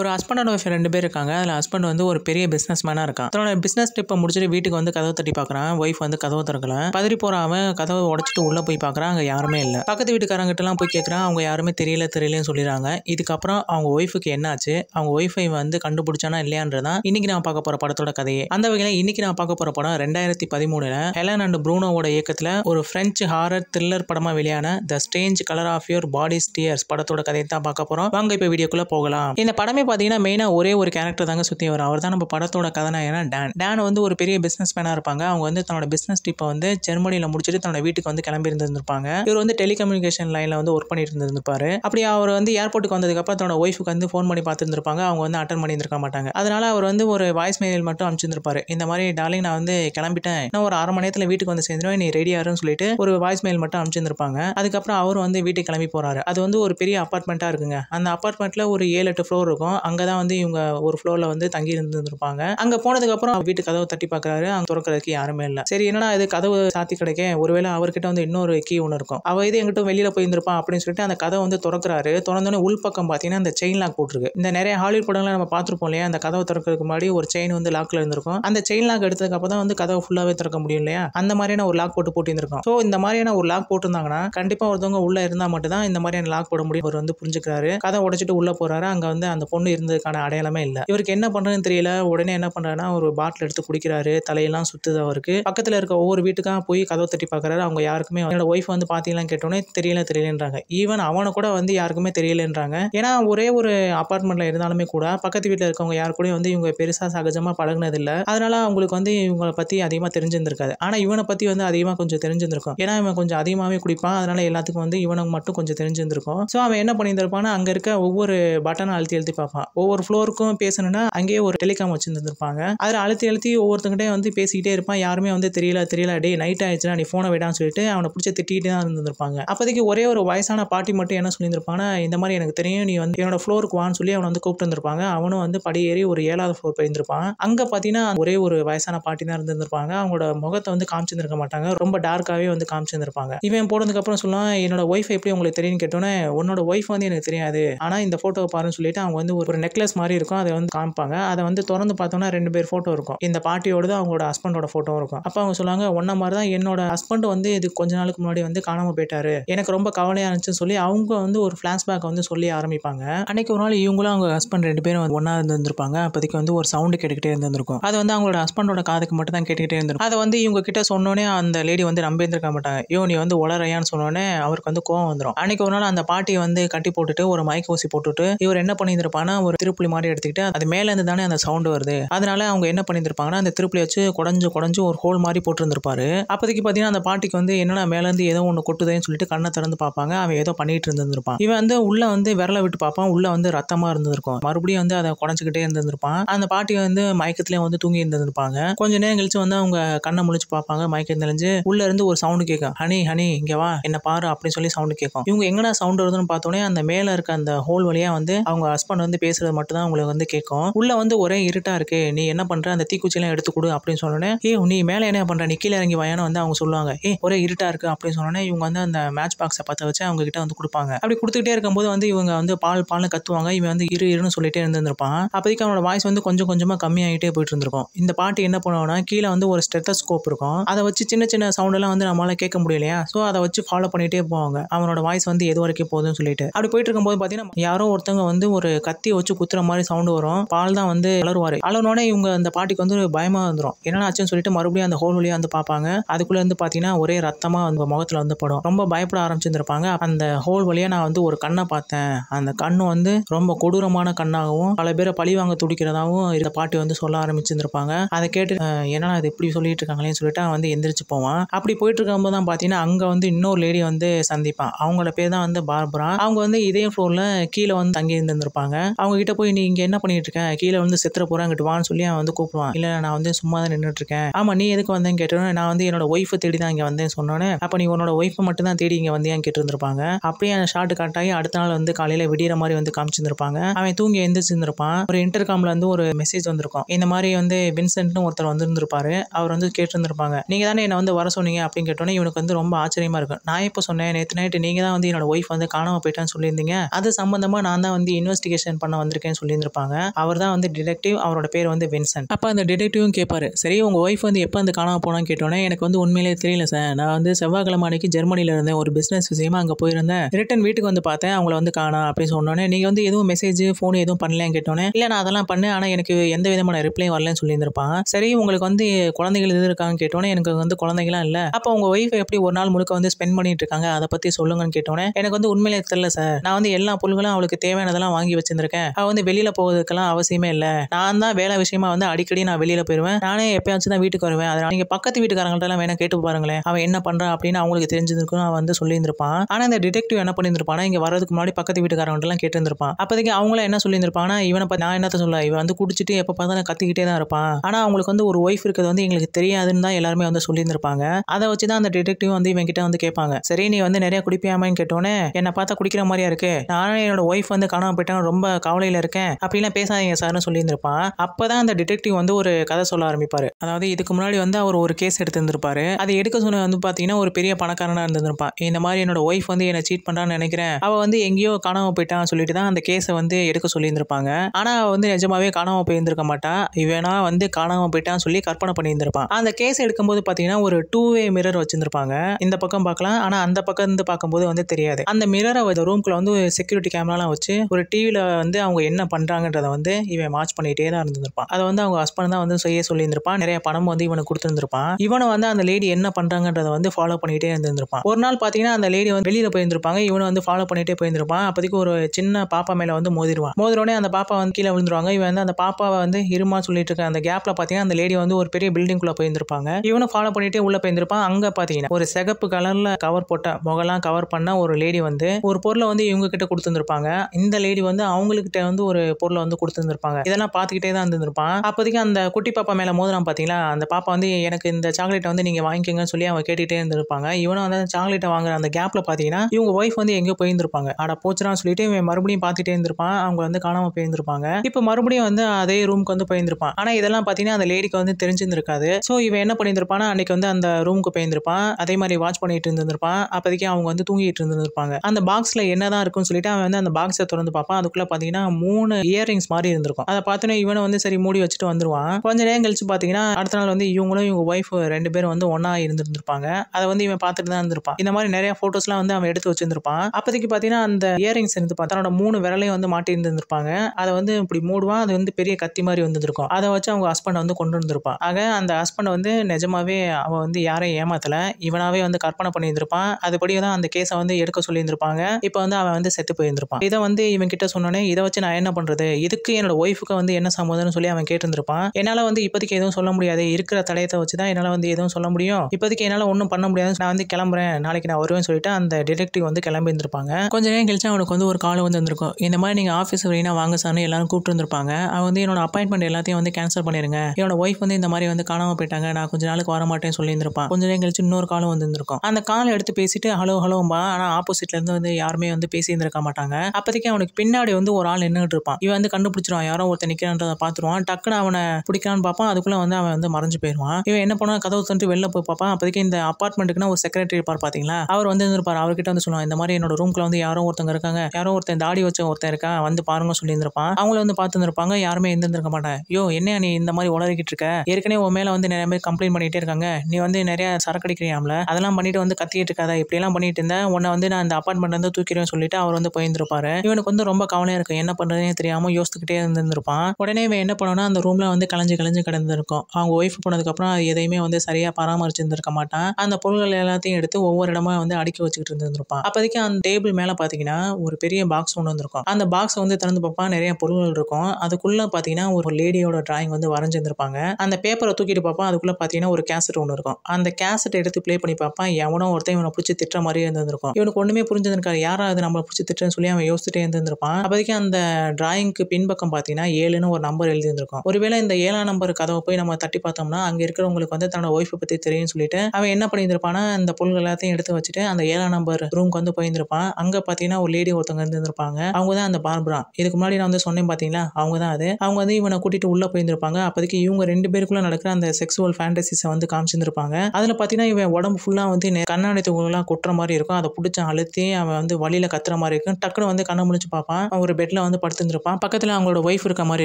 ஒரு husband and wife ரெண்டு பேர் இருக்காங்க அதில் ஹஸ்பண்ட் வந்து ஒரு பெரிய பிஸ்னஸ் மேனாக இருக்கான் தன்னோட பிஸ்னஸ் ட்ரிப்பை முடிச்சுட்டு வீட்டுக்கு வந்து கதவை தட்டி பார்க்குறான் ஒய்ஃப் வந்து கதவை திறக்கல பதறி போகிறவன் கதவை உடச்சிட்டு உள்ளே போய் பார்க்குறான் அங்கே யாருமே இல்லை பக்கத்து வீட்டுக்காரங்கிட்டலாம் போய் கேட்குறான் அவங்க யாருமே தெரியல தெரியலன்னு சொல்லிடுறாங்க இதுக்கப்புறம் அவங்க ஒய்ஃபுக்கு என்னாச்சு அவங்க ஒய்ஃபை வந்து கண்டுபிடிச்சானா இல்லையான்றதான் இன்னைக்கு நான் பார்க்க போகிற படத்தோட கதையே அந்த வகையில் இன்றைக்கி நான் பார்க்க போகிற படம் ரெண்டாயிரத்தி பதிமூணில் ஹெலன் அண்ட் ப்ரூனோவோட இயக்கத்தில் ஒரு ஃப்ரெஞ்சு ஹாரர் த்ரில்லர் படமாக வெளியான the strange colour of your body's tears படத்தோட கதையை தான் பார்க்க போகிறோம் வாங்க இப்போ வீடியோக்குள்ளே போகலாம் இந்த படமே படமே பார்த்தீங்கன்னா மெயினாக ஒரே ஒரு கேரக்டர் தாங்க சுற்றி வரும் அவர் தான் நம்ம படத்தோட கதாநாயகனா டேன் டேன் வந்து ஒரு பெரிய பிஸ்னஸ் மேனாக இருப்பாங்க அவங்க வந்து தன்னோட பிஸ்னஸ் ட்ரிப்பை வந்து ஜெர்மனியில் முடிச்சுட்டு தன்னோட வீட்டுக்கு வந்து கிளம்பி இருந்திருப்பாங்க இவர் வந்து டெலிகம்யூனிகேஷன் லைனில் வந்து ஒர்க் பண்ணிட்டு இருந்திருப்பாரு அப்படி அவர் வந்து ஏர்போர்ட்டுக்கு வந்ததுக்கப்புறம் தன்னோட ஒய்ஃபுக்கு வந்து ஃபோன் பண்ணி பார்த்துருந்துருப்பாங்க அவங்க வந்து அட்டன் பண்ணியிருக்க மாட்டாங்க அதனால அவர் வந்து ஒரு வாய்ஸ் மெயில் மட்டும் அனுப்பிச்சிருப்பாரு இந்த மாதிரி டார்லிங் நான் வந்து கிளம்பிட்டேன் நான் ஒரு அரை மணி நேரத்தில் வீட்டுக்கு வந்து சேர்ந்துடும் நீ ரெடி சொல்லிட்டு ஒரு வாய்ஸ் மெயில் மட்டும் அனுப்பிச்சிருப்பாங்க அதுக்கப்புறம் அவர் வந்து வீட்டுக்கு கிளம்பி போறாரு அது வந்து ஒரு பெரிய அப்பார்ட்மெண்ட்டாக இருக்குங்க அந்த அப்பார்ட்மெண்ட்டில் ஒரு ஏழு எட்டு ஃப்ளோர் இருக்கும் இருக்கும் அங்கே தான் வந்து இவங்க ஒரு ஃப்ளோரில் வந்து தங்கி இருந்துருப்பாங்க அங்கே போனதுக்கப்புறம் வீட்டு கதவை தட்டி பார்க்குறாரு அங்கே திறக்கிறதுக்கு யாருமே இல்லை சரி என்னடா இது கதவு சாத்தி கிடைக்க ஒருவேளை அவர்கிட்ட வந்து இன்னொரு கீ ஒன்று இருக்கும் அவ இது எங்கிட்ட வெளியில் போயிருந்திருப்பான் அப்படின்னு சொல்லிட்டு அந்த கதவை வந்து திறக்கிறாரு திறந்தோடனே பக்கம் பார்த்தீங்கன்னா அந்த செயின் லாக் இந்த நிறைய ஹாலிவுட் படங்களை நம்ம பார்த்துருப்போம் இல்லையா அந்த கதவை திறக்கிறதுக்கு முன்னாடி ஒரு செயின் வந்து லாக்ல இருந்திருக்கும் அந்த செயின் லாக் எடுத்ததுக்கு அப்புறம் தான் வந்து கதவை ஃபுல்லாகவே திறக்க முடியும் இல்லையா அந்த மாதிரியான ஒரு லாக் போட்டு போட்டிருந்திருக்கும் ஸோ இந்த மாதிரியான ஒரு லாக் போட்டிருந்தாங்கன்னா கண்டிப்பாக ஒருத்தவங்க உள்ள இருந்தால் மட்டும் தான் இந்த மாதிரியான லாக் போட முடியும் அவர் வந்து புரிஞ்சுக்கிறாரு கதை உடச்சிட்டு உள்ள போறாரு அங்கே வந்து அந்த பொண்ணு ஒன்றும் இருந்ததுக்கான அடையாளமே இல்லை இவருக்கு என்ன பண்ணுறதுன்னு தெரியல உடனே என்ன பண்ணுறாருன்னா ஒரு பாட்டில் எடுத்து குடிக்கிறாரு தலையெல்லாம் சுற்றுது அவருக்கு பக்கத்தில் இருக்க ஒவ்வொரு வீட்டுக்காக போய் கதவை தட்டி பார்க்குறாரு அவங்க யாருக்குமே என்னோட ஒய்ஃப் வந்து பார்த்தீங்கன்னா கேட்டோன்னே தெரியல தெரியலன்றாங்க ஈவன் அவனை கூட வந்து யாருக்குமே தெரியலன்றாங்க ஏன்னா ஒரே ஒரு அப்பார்ட்மெண்ட்டில் இருந்தாலுமே கூட பக்கத்து வீட்டில் இருக்கவங்க யாரு கூட வந்து இவங்க பெருசாக சகஜமாக பழகினதில்லை அதனால அவங்களுக்கு வந்து இவங்களை பற்றி அதிகமாக தெரிஞ்சிருந்திருக்காது ஆனால் இவனை பற்றி வந்து அதிகமாக கொஞ்சம் தெரிஞ்சிருந்திருக்கும் ஏன்னா இவன் கொஞ்சம் அதிகமாகவே குடிப்பான் அதனால எல்லாத்துக்கும் வந்து இவனுக்கு மட்டும் கொஞ்சம் தெரிஞ்சிருந்திருக்கும் ஸோ அவன் என்ன பண்ணியிருந்திருப்பான்னா அங்கே இருக்க ஒவ்வொரு பட்டனை அழுத்தி எழுதி பார்ப்பான் பார்ப்பான் ஒவ்வொரு ஃப்ளோருக்கும் பேசணும்னா அங்கேயே ஒரு டெலிகாம் வச்சுருந்துருப்பாங்க அதில் அழுத்தி அழுத்தி ஒவ்வொருத்தங்கிட்டே வந்து பேசிக்கிட்டே இருப்பான் யாருமே வந்து தெரியல தெரியல டே நைட் ஆயிடுச்சுன்னா நீ ஃபோனை விடான்னு சொல்லிட்டு அவனை பிடிச்ச திட்டிகிட்டே தான் இருந்திருப்பாங்க அப்போதைக்கு ஒரே ஒரு வயசான பாட்டி மட்டும் என்ன சொல்லியிருப்பானா இந்த மாதிரி எனக்கு தெரியும் நீ வந்து என்னோட ஃப்ளோருக்கு வான்னு சொல்லி அவனை வந்து கூப்பிட்டு வந்திருப்பாங்க அவனும் வந்து படியேறி ஒரு ஏழாவது ஃப்ளோர் போயிருந்திருப்பான் அங்கே பார்த்தீங்கன்னா ஒரே ஒரு வயசான பாட்டி தான் இருந்திருப்பாங்க அவங்களோட முகத்தை வந்து காமிச்சிருந்திருக்க மாட்டாங்க ரொம்ப டார்க்காகவே வந்து காமிச்சிருந்திருப்பாங்க இவன் போனதுக்கப்புறம் சொல்லுவான் என்னோட ஒய்ஃப் எப்படி உங்களுக்கு தெரியும்னு கேட்டோன்னே உன்னோட ஒய்ஃப் வந்து எனக்கு தெரியாது ஆனால் இந்த ஃபோட்டோவை பாருன்னு சொல்லிட்டு அவங்க வந்து ஒரு நெக்லஸ் மாதிரி இருக்கும் அதை வந்து காமிப்பாங்க அதை வந்து திறந்து பார்த்தோன்னா ரெண்டு பேர் ஃபோட்டோ இருக்கும் இந்த பாட்டியோட அவங்களோட ஹஸ்பண்டோட ஃபோட்டோ இருக்கும் அப்போ அவங்க சொல்லுவாங்க ஒன்ன மாதிரி தான் என்னோட ஹஸ்பண்ட் வந்து இது கொஞ்ச நாளுக்கு முன்னாடி வந்து காணாமல் போயிட்டாரு எனக்கு ரொம்ப கவலையாக இருந்துச்சுன்னு சொல்லி அவங்க வந்து ஒரு ஃப்ளாஷ்பேக் வந்து சொல்லி ஆரம்பிப்பாங்க அன்னைக்கு ஒரு நாள் இவங்களும் அவங்க ஹஸ்பண்ட் ரெண்டு பேரும் ஒன்றா இருந்திருப்பாங்க அப்போதைக்கு வந்து ஒரு சவுண்டு கேட்டுக்கிட்டே இருந்திருக்கும் அது வந்து அவங்களோட ஹஸ்பண்டோட காதுக்கு மட்டும் தான் கேட்டுக்கிட்டே இருந்திருக்கும் அதை வந்து இவங்க கிட்ட சொன்னோன்னே அந்த லேடி வந்து நம்பி இருந்திருக்க மாட்டாங்க ஐயோ நீ வந்து உளறையான்னு சொன்னோன்னே அவருக்கு வந்து கோவம் வந்துடும் அன்னைக்கு ஒரு நாள் அந்த பாட்டியை வந்து கட்டி போட்டுட்டு ஒரு மயக்க ஊசி போட்டுட்டு இவர் என்ன பண்ணியிருந்திருப்பானா பார்த்தீங்கன்னா ஒரு திருப்புளி மாதிரி எடுத்துக்கிட்டு அது மேலேருந்து தானே அந்த சவுண்டு வருது அதனால அவங்க என்ன பண்ணியிருந்திருப்பாங்கன்னா அந்த திருப்புளி வச்சு குடஞ்சு குடஞ்சு ஒரு ஹோல் மாதிரி போட்டிருந்திருப்பாரு அப்போதைக்கு பார்த்தீங்கன்னா அந்த பாட்டிக்கு வந்து என்னென்ன மேலேருந்து ஏதோ ஒன்று கொட்டுதேன்னு சொல்லிட்டு கண்ணை திறந்து பார்ப்பாங்க அவன் ஏதோ பண்ணிட்டு இருந்திருப்பான் இவன் வந்து உள்ள வந்து விரலை விட்டு பார்ப்பான் உள்ள வந்து ரத்தமா இருந்திருக்கும் மறுபடியும் வந்து அதை குடஞ்சிக்கிட்டே இருந்திருப்பான் அந்த பாட்டி வந்து மயக்கத்துலேயே வந்து தூங்கி இருந்திருப்பாங்க கொஞ்ச நேரம் கழிச்சு வந்து அவங்க கண்ணை முழிச்சு பார்ப்பாங்க மயக்கம் தெளிஞ்சு உள்ள இருந்து ஒரு சவுண்டு கேட்கும் ஹனி ஹனி இங்கே வா என்ன பாரு அப்படின்னு சொல்லி சவுண்டு கேட்கும் இவங்க எங்கடா சவுண்ட் வருதுன்னு பார்த்தோன்னே அந்த மேல இருக்க அந்த ஹோல் வழியா வந்து அவங்க ஹஸ்பண்ட் வந்து வந்து பேசுறது மட்டும் தான் உங்களுக்கு வந்து கேட்கும் உள்ள வந்து ஒரே இருட்டா இருக்கு நீ என்ன பண்ற அந்த தீக்குச்சிலாம் எடுத்து கொடு அப்படின்னு சொன்னோடனே ஏ நீ மேலே என்ன பண்ற நீ கீழே இறங்கி வயானு வந்து அவங்க சொல்லுவாங்க ஏ ஒரே இருட்டா இருக்கு அப்படின்னு சொன்னோன்னே இவங்க வந்து அந்த மேட்ச் பாக்ஸை பற்ற வச்சு அவங்க கிட்ட வந்து கொடுப்பாங்க அப்படி கொடுத்துக்கிட்டே இருக்கும்போது வந்து இவங்க வந்து பால் பால்னு கத்துவாங்க இவன் வந்து இரு இருன்னு சொல்லிட்டே இருந்திருப்பான் அப்போதைக்கு அவனோட வாய்ஸ் வந்து கொஞ்சம் கொஞ்சமாக கம்மியாகிட்டே போயிட்டு இருந்திருக்கும் இந்த பாட்டு என்ன பண்ணுவோம்னா கீழே வந்து ஒரு ஸ்கோப் இருக்கும் அதை வச்சு சின்ன சின்ன சவுண்டெல்லாம் வந்து நம்மளால கேட்க முடியலையா ஸோ அதை வச்சு ஃபாலோ பண்ணிட்டே போவாங்க அவனோட வாய்ஸ் வந்து எது வரைக்கும் போதும்னு சொல்லிட்டு அப்படி போயிட்டு இருக்கும்போது பார்த்தீங்கன்னா யாரோ ஒருத்தவங்க வந்து ஒரு கத் கத்தியை வச்சு குத்துற மாதிரி சவுண்டு வரும் பால் தான் வந்து அலருவாரு அலர்னோட இவங்க அந்த பாட்டிக்கு வந்து பயமா வந்துடும் என்னென்ன ஆச்சுன்னு சொல்லிட்டு மறுபடியும் அந்த ஹோல் வழியா வந்து பார்ப்பாங்க அதுக்குள்ள வந்து பாத்தீங்கன்னா ஒரே ரத்தமா அந்த முகத்துல வந்து படும் ரொம்ப பயப்பட ஆரம்பிச்சிருந்திருப்பாங்க அந்த ஹோல் வழியா நான் வந்து ஒரு கண்ணை பார்த்தேன் அந்த கண்ணு வந்து ரொம்ப கொடூரமான கண்ணாகவும் பல பேரை பழி வாங்க துடிக்கிறதாகவும் இந்த பாட்டி வந்து சொல்ல ஆரம்பிச்சிருந்திருப்பாங்க அதை கேட்டு என்னன்னா அது இப்படி சொல்லிட்டு இருக்காங்களேன்னு சொல்லிட்டு அவன் வந்து எந்திரிச்சு போவான் அப்படி போயிட்டு இருக்கும்போது தான் பார்த்தீங்கன்னா அங்கே வந்து இன்னொரு லேடி வந்து சந்திப்பான் அவங்களோட பேர் தான் வந்து பார்பரா அவங்க வந்து இதே ஃப்ளோரில் கீழே வந்து தங்கி இருந்திருப்பாங்க அவங்க கிட்ட போய் நீ இங்க என்ன பண்ணிட்டு இருக்க கீழே வந்து செத்துற போறாங்க வான்னு சொல்லி அவன் வந்து கூப்பிடுவான் இல்ல நான் வந்து சும்மா தான் நின்றுட்டு இருக்கேன் ஆமா நீ எதுக்கு வந்தேன் கேட்டேன் நான் வந்து என்னோட ஒய்ஃபை தேடி தான் இங்க வந்தேன் சொன்னோன்னே அப்ப நீ உன்னோட ஒய்ஃபை மட்டும் தான் தேடி இங்க வந்து ஏன் கேட்டிருந்திருப்பாங்க அப்படியே அந்த ஷார்ட் கட் ஆகி அடுத்த நாள் வந்து காலையில விடியற மாதிரி வந்து காமிச்சிருந்திருப்பாங்க அவன் தூங்கி எந்திரிச்சிருந்திருப்பான் ஒரு இன்டர்காம்ல வந்து ஒரு மெசேஜ் வந்திருக்கும் இந்த மாதிரி வந்து வின்சென்ட்னு ஒருத்தர் வந்திருந்திருப்பாரு அவர் வந்து கேட்டிருந்திருப்பாங்க நீங்க தானே என்ன வந்து வர சொன்னீங்க அப்படின்னு கேட்டோன்னே இவனுக்கு வந்து ரொம்ப ஆச்சரியமா இருக்கும் நான் இப்ப சொன்னேன் நேற்று நைட்டு நீங்க தான் வந்து என்னோட ஒய்ஃப் வந்து காணாம போயிட்டான்னு சொல்லியிருந்தீங்க அது சம்பந்தமா நான் தான் வந்து இன்வெஸ்டிகேஷன் பண்ண வந்திருக்கேன்னு சொல்லியிருந்திருப்பாங்க அவர் தான் வந்து டிடெக்டிவ் அவரோட பேர் வந்து வின்சன் அப்போ அந்த டிடெக்டிவும் கேட்பாரு சரி உங்கள் ஒய்ஃப் வந்து எப்போ அந்த காணாமல் போனான்னு கேட்டோன்னே எனக்கு வந்து உண்மையிலே தெரியல சார் நான் வந்து செவ்வாய்க்கிழமை அன்னைக்கு ஜெர்மனியில் இருந்தேன் ஒரு பிஸ்னஸ் விஷயமா அங்கே போயிருந்தேன் ரிட்டன் வீட்டுக்கு வந்து பார்த்தேன் அவங்கள வந்து காணா அப்படின்னு சொன்னோன்னே நீங்கள் வந்து எதுவும் மெசேஜ் ஃபோன் எதுவும் பண்ணலன்னு கேட்டோன்னே இல்லை நான் அதெல்லாம் பண்ணேன் ஆனால் எனக்கு எந்த விதமான ரிப்ளை வரலன்னு சொல்லியிருந்திருப்பான் சரி உங்களுக்கு வந்து குழந்தைகள் எது இருக்காங்க கேட்டோன்னே எனக்கு வந்து குழந்தைகளாம் இல்லை அப்போ உங்கள் ஒய்ஃப் எப்படி ஒரு நாள் முழுக்க வந்து ஸ்பெண்ட் பண்ணிட்டு இருக்காங்க அதை பற்றி சொல்லுங்கன்னு கேட்டோன்னே எனக்கு வந்து உண்மையிலே தெரியல சார் நான் வந்து எல்லா பொருள்களும் அவளுக்கு தேவையானதெல்லாம் வாங்கி வச்சிருந்திருக்கேன் இருக்கேன் அவள் வந்து வெளியில் போகிறதுக்கெல்லாம் அவசியமே இல்லை நான் தான் வேலை விஷயமா வந்து அடிக்கடி நான் வெளியில் போயிடுவேன் நானே எப்பயாச்சும் தான் வீட்டுக்கு வருவேன் அதனால் நீங்கள் பக்கத்து வீட்டுக்காரங்கள்ட்டலாம் வேணா கேட்டு பாருங்களேன் அவன் என்ன பண்ணுறான் அப்படின்னு அவங்களுக்கு தெரிஞ்சிருக்கும் அவன் வந்து சொல்லியிருந்திருப்பான் ஆனால் இந்த டிடெக்டிவ் என்ன பண்ணியிருந்திருப்பானா இங்கே வரதுக்கு முன்னாடி பக்கத்து வீட்டுக்காரங்கள்ட்டலாம் கேட்டிருந்திருப்பான் அப்போதைக்கு அவங்கள என்ன சொல்லியிருந்திருப்பாங்கன்னா இவனை பார்த்து நான் என்னத்த சொல்ல இவன் வந்து குடிச்சிட்டு எப்போ பார்த்தாலும் கத்திக்கிட்டே தான் இருப்பான் ஆனால் அவங்களுக்கு வந்து ஒரு ஒய்ஃப் இருக்கிறது வந்து எங்களுக்கு தெரியாதுன்னு தான் எல்லாருமே வந்து சொல்லியிருந்திருப்பாங்க அதை வச்சு தான் அந்த டிடெக்டிவ் வந்து இவன் கிட்ட வந்து கேட்பாங்க சரி நீ வந்து நிறைய குடிப்பியாமன்னு கேட்டோன்னே என்னை பார்த்தா குடிக்கிற மாதிரியா இருக்கு நானே என்னோட ஒய்ஃப் வந்து காணாம போயிட்டான் ரொம்ப கவலையில் இருக்கேன் அப்படிலாம் பேசாதீங்க சார்னு சொல்லியிருந்திருப்பான் அப்போ தான் அந்த டிடெக்டிவ் வந்து ஒரு கதை சொல்ல ஆரம்பிப்பார் அதாவது இதுக்கு முன்னாடி வந்து அவர் ஒரு கேஸ் எடுத்திருந்திருப்பாரு அதை எடுக்க சொன்ன வந்து பார்த்தீங்கன்னா ஒரு பெரிய பணக்காரனாக இருந்திருப்பான் இந்த மாதிரி என்னோட ஒய்ஃப் வந்து என்னை சீட் பண்ணுறான்னு நினைக்கிறேன் அவள் வந்து எங்கேயோ காணாமல் போயிட்டான்னு சொல்லிட்டு தான் அந்த கேஸை வந்து எடுக்க சொல்லியிருந்திருப்பாங்க ஆனால் அவள் வந்து நிஜமாவே காணாமல் போயிருந்திருக்க மாட்டான் இவனா வந்து காணாமல் போயிட்டான்னு சொல்லி கற்பனை பண்ணியிருந்திருப்பான் அந்த கேஸ் எடுக்கும்போது பார்த்தீங்கன்னா ஒரு டூ வே மிரர் வச்சிருந்திருப்பாங்க இந்த பக்கம் பார்க்கலாம் ஆனால் அந்த பக்கம் இருந்து பார்க்கும்போது வந்து தெரியாது அந்த மிரரை ரூம்குள்ள வந்து செக்யூரிட்டி கேமராலாம் வச்சு ஒரு டிவியில் வந்து வந்து அவங்க என்ன பண்ணுறாங்கன்றத வந்து இவன் வாட்ச் பண்ணிகிட்டே தான் இருந்திருப்பான் அதை வந்து அவங்க ஹஸ்பண்ட் தான் வந்து செய்ய சொல்லியிருந்திருப்பான் நிறைய பணம் வந்து இவனுக்கு கொடுத்துருந்துருப்பான் இவனை வந்து அந்த லேடி என்ன பண்ணுறாங்கன்றத வந்து ஃபாலோ பண்ணிகிட்டே இருந்திருப்பான் ஒரு நாள் பார்த்தீங்கன்னா அந்த லேடி வந்து வெளியில் போயிருந்திருப்பாங்க இவனை வந்து ஃபாலோ பண்ணிகிட்டே போயிருந்திருப்பான் அப்போதைக்கு ஒரு சின்ன பாப்பா மேலே வந்து மோதிடுவான் மோதிரோடனே அந்த பாப்பா வந்து கீழே விழுந்துருவாங்க இவன் வந்து அந்த பாப்பாவை வந்து இருமா சொல்லிட்டு இருக்க அந்த கேப்பில் பார்த்தீங்கன்னா அந்த லேடி வந்து ஒரு பெரிய பில்டிங்குள்ளே போயிருந்திருப்பாங்க இவனை ஃபாலோ பண்ணிகிட்டே உள்ளே போயிருந்திருப்பான் அங்கே பார்த்தீங்கன்னா ஒரு சிகப்பு கலரில் கவர் போட்ட முகலாம் கவர் பண்ண ஒரு லேடி வந்து ஒரு பொருளை வந்து இவங்க கிட்ட கொடுத்துருந்துருப்பாங்க இந்த லேடி வந்து அவங்களுக்கு முதுகுக்கிட்ட வந்து ஒரு பொருளை வந்து கொடுத்துருந்துருப்பாங்க இதெல்லாம் பார்த்துக்கிட்டே தான் இருந்திருப்பான் அப்போதைக்கு அந்த குட்டி பாப்பா மேலே மோதிரம் பார்த்தீங்களா அந்த பாப்பா வந்து எனக்கு இந்த சாக்லேட்டை வந்து நீங்கள் வாங்கிக்கங்கன்னு சொல்லி அவங்க கேட்டுகிட்டே இருந்திருப்பாங்க இவனும் வந்து சாக்லேட்டை வாங்குற அந்த கேப்பில் பார்த்தீங்கன்னா இவங்க ஒய்ஃப் வந்து எங்கேயோ போயிருந்திருப்பாங்க ஆட போச்சுரான்னு சொல்லிட்டு இவன் மறுபடியும் பார்த்துட்டே இருந்திருப்பான் அவங்க வந்து காணாமல் போயிருந்திருப்பாங்க இப்போ மறுபடியும் வந்து அதே ரூமுக்கு வந்து போயிருந்திருப்பான் ஆனால் இதெல்லாம் பார்த்தீங்கன்னா அந்த லேடிக்கு வந்து தெரிஞ்சிருந்திருக்காது ஸோ இவன் என்ன பண்ணியிருந்திருப்பானா அன்னைக்கு வந்து அந்த ரூமுக்கு போயிருந்திருப்பான் அதே மாதிரி வாட்ச் பண்ணிட்டு இருந்திருப்பான் அப்போதைக்கு அவங்க வந்து தூங்கிட்டு இருந்திருப்பாங்க அந்த பாக்ஸில் என்னதான் இருக்குன்னு சொல்லிட்டு அவன் வந்து அந்த பாக்ஸை திறந்து பார்ப்பான் அதுக்குள்ளே பார்த்தீங்கன்னா பார்த்தீங்கன்னா மூணு இயரிங்ஸ் மாதிரி இருந்திருக்கும் அதை பார்த்தோன்னே இவனை வந்து சரி மூடி வச்சுட்டு வந்துருவான் கொஞ்ச நேரம் கழிச்சு பார்த்தீங்கன்னா அடுத்த நாள் வந்து இவங்களும் இவங்க ஒய்ஃப் ரெண்டு பேரும் வந்து ஒன்னா இருந்திருந்திருப்பாங்க அதை வந்து இவன் பார்த்துட்டு தான் இருந்திருப்பான் இந்த மாதிரி நிறைய ஃபோட்டோஸ்லாம் வந்து அவன் எடுத்து வச்சிருந்திருப்பான் அப்போதைக்கு பார்த்தீங்கன்னா அந்த இயரிங்ஸ் இருந்து அவனோட மூணு விரலையும் வந்து மாட்டி இருந்திருப்பாங்க அதை வந்து இப்படி மூடுவான் அது வந்து பெரிய கத்தி மாதிரி வந்துருக்கும் அதை வச்சு அவங்க ஹஸ்பண்ட் வந்து கொண்டு வந்திருப்பான் ஆக அந்த ஹஸ்பண்ட் வந்து நிஜமாவே அவன் வந்து யாரையும் ஏமாத்தல இவனாவே வந்து கற்பனை பண்ணியிருந்திருப்பான் அதுபடியே தான் அந்த கேஸை வந்து எடுக்க சொல்லியிருந்திருப்பாங்க இப்போ வந்து அவன் வந்து செத்து போயிருந்திருப்பான் இதை வந்து இவன் கிட்ட சொன்னோன்னே இதை வச்சு நான் என்ன பண்ணுறது இதுக்கு என்னோட ஒய்ஃபுக்கு வந்து என்ன சம்மதம்னு சொல்லி அவன் கேட்டிருந்திருப்பான் என்னால் வந்து இப்போதைக்கு எதுவும் சொல்ல முடியாது இருக்கிற தடயத்தை வச்சு தான் என்னால் வந்து எதுவும் சொல்ல முடியும் இப்போதைக்கு என்னால் ஒன்றும் பண்ண முடியாது நான் வந்து கிளம்புறேன் நாளைக்கு நான் வருவேன் சொல்லிட்டு அந்த டிடெக்டிவ் வந்து கிளம்பி இருந்திருப்பாங்க கொஞ்ச நேரம் கழிச்சு அவனுக்கு வந்து ஒரு கால் வந்து வந்திருக்கும் இந்த மாதிரி நீங்கள் ஆஃபீஸ் வரீங்கன்னா வாங்க சார்னு எல்லாரும் கூப்பிட்டு இருந்திருப்பாங்க அவன் வந்து என்னோட அப்பாயின்மெண்ட் எல்லாத்தையும் வந்து கேன்சல் பண்ணிருங்க என்னோட ஒய்ஃப் வந்து இந்த மாதிரி வந்து காணாம போயிட்டாங்க நான் கொஞ்ச நாளுக்கு வர மாட்டேன்னு இருந்திருப்பான் கொஞ்ச நேரம் கழிச்சு இன்னொரு காலம் வந்திருக்கும் அந்த காலை எடுத்து பேசிட்டு ஹலோ ஹலோம்பா ஆனால் ஆப்போசிட்ல இருந்து வந்து யாருமே வந்து பேசி இருந்திருக்க மாட்டாங்க அப்போதைக்கு அவனுக்கு பின்னாடி வந்து ஒரு ஆள் நின்றுட்டு இருப்பான் இவன் வந்து கண்டுபிடிச்சிருவான் யாரோ ஒருத்தன் நிக்கிறான்றதை பார்த்துருவான் டக்குனு அவனை பிடிக்கலான்னு பார்ப்பான் அதுக்குள்ளே வந்து அவன் வந்து மறைஞ்சு போயிடுவான் இவன் என்ன பண்ணுவான் கதவு தந்துட்டு வெளில போய் பார்ப்பான் அப்போதைக்கு இந்த அப்பார்ட்மெண்ட்டுக்குன்னா ஒரு செக்ரட்டரி இருப்பார் பார்த்தீங்களா அவர் வந்து இருந்திருப்பார் அவர்கிட்ட வந்து சொல்லுவான் இந்த மாதிரி என்னோட ரூம்ல வந்து யாரோ ஒருத்தங்க இருக்காங்க யாரோ ஒருத்தன் தாடி வச்ச ஒருத்தன் இருக்கான் வந்து பாருங்க இருந்திருப்பான் அவங்கள வந்து பார்த்துருந்துருப்பாங்க யாருமே இருக்க மாட்டேன் யோ என்ன நீ இந்த மாதிரி உளறிக்கிட்டு இருக்க ஏற்கனவே உன் மேல வந்து நிறைய பேர் கம்ப்ளைண்ட் பண்ணிட்டே இருக்காங்க நீ வந்து நிறைய சரக்கடிக்கிறியாம்ல அதெல்லாம் பண்ணிட்டு வந்து கத்திட்டு இருக்காத இப்படி எல்லாம் பண்ணிட்டு இருந்தேன் உன்னை வந்து நான் இந்த அப்பார்ட்மெண்ட் வந்து தூக்கிடுவேன் சொல்லிட்டு அவர் வந்து போயிருந்திருப்பாரு இவனுக்கு வந்து ரொம்ப கவலையா இருக்கு இருக்கும் என்ன பண்ணுறதுனே தெரியாமல் யோசித்துக்கிட்டே இருந்திருப்பான் உடனே இவன் என்ன பண்ணுன்னா அந்த ரூமில் வந்து கலைஞ்சு கலைஞ்சு கிடந்திருக்கும் அவங்க ஒய்ஃப் போனதுக்கப்புறம் எதையுமே வந்து சரியாக பராமரிச்சிருந்திருக்க மாட்டான் அந்த பொருள்கள் எல்லாத்தையும் எடுத்து ஒவ்வொரு இடமா வந்து அடுக்கி வச்சுக்கிட்டு இருந்திருப்பான் அப்போதைக்கு அந்த டேபிள் மேலே பார்த்தீங்கன்னா ஒரு பெரிய பாக்ஸ் ஒன்று வந்திருக்கும் அந்த பாக்ஸ் வந்து திறந்து பார்ப்பான் நிறைய பொருள்கள் இருக்கும் அதுக்குள்ளே பார்த்தீங்கன்னா ஒரு லேடியோட டிராயிங் வந்து வரைஞ்சிருந்திருப்பாங்க அந்த பேப்பரை தூக்கிட்டு பார்ப்பா அதுக்குள்ளே பார்த்தீங்கன்னா ஒரு கேசட் ஒன்று இருக்கும் அந்த கேசட் எடுத்து ப்ளே பண்ணி பார்ப்பான் எவனோ ஒருத்தன் இவனை பிடிச்சி திட்டுற மாதிரி இருந்திருக்கும் இவனுக்கு ஒன்றுமே புரிஞ்சிருக்காரு யாராவது அது நம்மளை பிடிச்சி திட்டுறன்னு சொல்லி அவன் யோசிச்சுட்டே இருந்திருப்பான் அப்போதைக்கு அந்த டிராயிங்க்கு பின்பக்கம் பார்த்தீங்கன்னா ஏழுன்னு ஒரு நம்பர் எழுதியிருந்திருக்கும் ஒருவேளை இந்த ஏழாம் நம்பர் கதவை போய் நம்ம தட்டி பார்த்தோம்னா அங்கே இருக்கிறவங்களுக்கு வந்து தன்னோட ஒய்ஃபை பற்றி தெரியும்னு சொல்லிட்டு அவன் என்ன பண்ணியிருந்திருப்பானா அந்த பொருள் எல்லாத்தையும் எடுத்து வச்சுட்டு அந்த ஏழாம் நம்பர் ரூம்க்கு வந்து போயிருந்திருப்பான் அங்கே பார்த்தீங்கன்னா ஒரு லேடி ஒருத்தவங்க இருந்திருப்பாங்க அவங்க தான் அந்த பார்பரா இதுக்கு முன்னாடி நான் வந்து சொன்னேன் பார்த்தீங்களா அவங்க தான் அது அவங்க வந்து இவனை கூட்டிட்டு உள்ள போயிருந்திருப்பாங்க அப்போதைக்கு இவங்க ரெண்டு பேருக்குள்ள நடக்கிற அந்த செக்ஸுவல் ஃபேண்டசிஸை வந்து காமிச்சிருந்திருப்பாங்க அதில் பார்த்தீங்கன்னா இவன் உடம்பு ஃபுல்லாக வந்து கண்ணாடி தூக்கலாம் கொட்டுற மாதிரி இருக்கும் அதை பிடிச்சி அழுத்தி அவன் வந்து வழியில் கத்துற மாதிரி இருக்கும் டக்குனு வந்து கண்ணை முடிச்சு பார்ப்பான் ஒரு பெட் பெட்டில் வந்து படுத்துருந்துருப்பான் பக்கத்தில் அவங்களோட ஒய்ஃப் இருக்க மாதிரி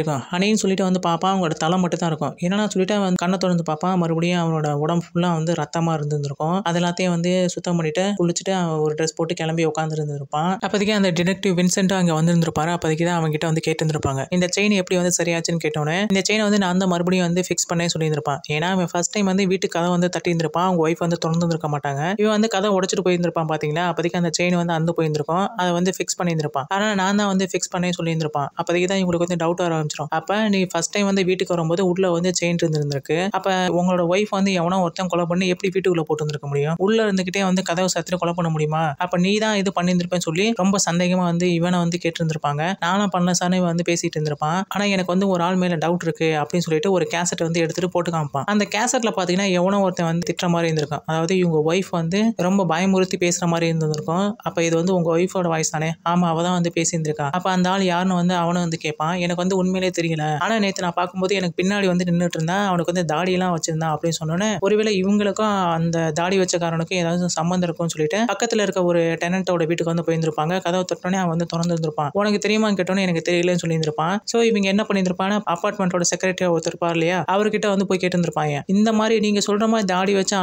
இருக்கும் அனையும் சொல்லிட்டு வந்து பார்ப்பான் அவங்களோட தலை மட்டும் தான் இருக்கும் என்னென்னா சொல்லிட்டு அவன் கண்ணை திறந்து பார்ப்பான் மறுபடியும் அவனோட உடம்பு ஃபுல்லாக வந்து ரத்தமாக இருந்திருக்கும் அது எல்லாத்தையும் வந்து சுத்தம் பண்ணிட்டு குளிச்சுட்டு அவன் ஒரு ட்ரெஸ் போட்டு கிளம்பி உட்காந்துருந்துருப்பான் அப்போதைக்கு அந்த டிடெக்டிவ் வின்சென்ட்டும் அங்கே வந்துருந்துருப்பாரு அப்போதைக்கு தான் அவங்ககிட்ட வந்து கேட்டுருந்துருப்பாங்க இந்த செயின் எப்படி வந்து சரியாச்சுன்னு கேட்டோன்னே இந்த செயினை வந்து நான் வந்து மறுபடியும் வந்து ஃபிக்ஸ் பண்ணே சொல்லியிருந்திருப்பான் ஏன்னா அவன் ஃபர்ஸ்ட் டைம் வந்து வீட்டு கதை வந்து தட்டியிருந்திருப்பான் அவங்க ஒய்ஃப் வந்து திறந்துருக்க மாட்டாங்க இவன் வந்து கதை உடச்சிட்டு போயிருந்திருப்பான் பார்த்தீங்களா அப்போதைக்கு அந்த செயின் வந்து அந்த போயிருந்திருக்கும் அதை வந்து ஃபிக்ஸ் பண்ணியிருந்திருப்பான் ஆனால் நான் தான் வந்து ஃபிக்ஸ் பண்ணே சொல்லியிருந்திருப்பான் அப்போதைக்கு தான் இவங்களுக்கு வந்து டவுட் ஆரம்பிச்சிடும் அப்போ நீ ஃபஸ்ட் டைம் வந்து வீட்டுக்கு வரும்போது உள்ள வந்து செயின் இருந்திருந்திருக்கு அப்போ உங்களோட ஒய்ஃப் வந்து எவனோ ஒருத்தன் கொலை பண்ணி எப்படி வீட்டுக்குள்ள போட்டு வந்திருக்க முடியும் உள்ள இருந்துகிட்டே வந்து கதவு சத்திரம் கொலை பண்ண முடியுமா அப்போ நீ தான் இது பண்ணியிருந்திருப்பேன்னு சொல்லி ரொம்ப சந்தேகமா வந்து இவனை வந்து கேட்டிருந்திருப்பாங்க நானும் பண்ண சார்னு வந்து பேசிட்டு இருந்திருப்பான் ஆனால் எனக்கு வந்து ஒரு ஆள் மேல டவுட் இருக்கு அப்படின்னு சொல்லிட்டு ஒரு கேசட் வந்து எடுத்துட்டு போட்டு காமிப்பான் அந்த கேசட்ல பாத்தீங்கன்னா எவனோ ஒருத்தன் வந்து திட்டுற மாதிரி இருந்திருக்கும் அதாவது இவங்க ஒய்ஃப் வந்து ரொம்ப பயமுறுத்தி பேசுற மாதிரி இருந்திருக்கும் அப்போ இது வந்து உங்க ஒய்ஃபோட வாய்ஸ் தானே ஆமா அவள் தான் வந்து பேசியிருந்திருக்கா அப்போ அந்த அந்த ஆள் யாருன்னு வந்து அவனும் வந்து கேட்பான் எனக்கு வந்து உண்மையிலே தெரியல ஆனால் நேற்று நான் பார்க்கும்போது எனக்கு பின்னாடி வந்து நின்றுட்டு இருந்தான் அவனுக்கு வந்து தாடியெல்லாம் வச்சிருந்தான் அப்படின்னு சொன்னோன்னே ஒருவேளை இவங்களுக்கும் அந்த தாடி வச்சக்காரனுக்கும் ஏதாவது சம்மந்தம் இருக்கும்னு சொல்லிட்டு பக்கத்தில் இருக்க ஒரு டெனண்டோட வீட்டுக்கு வந்து போயிருந்திருப்பாங்க கதவை தொட்டோன்னே அவன் வந்து திறந்துருந்துருப்பான் உனக்கு தெரியுமா கேட்டோன்னே எனக்கு தெரியலன்னு சொல்லியிருந்திருப்பான் ஸோ இவங்க என்ன பண்ணியிருப்பான் அப்பார்ட்மெண்ட்டோட செக்ரட்டரி ஒருத்தருப்பார் இல்லையா அவர்கிட்ட வந்து போய் கேட்டிருந்திருப்பாங்க இந்த மாதிரி நீங்கள் சொல்கிற மாதிரி தாடி வச்ச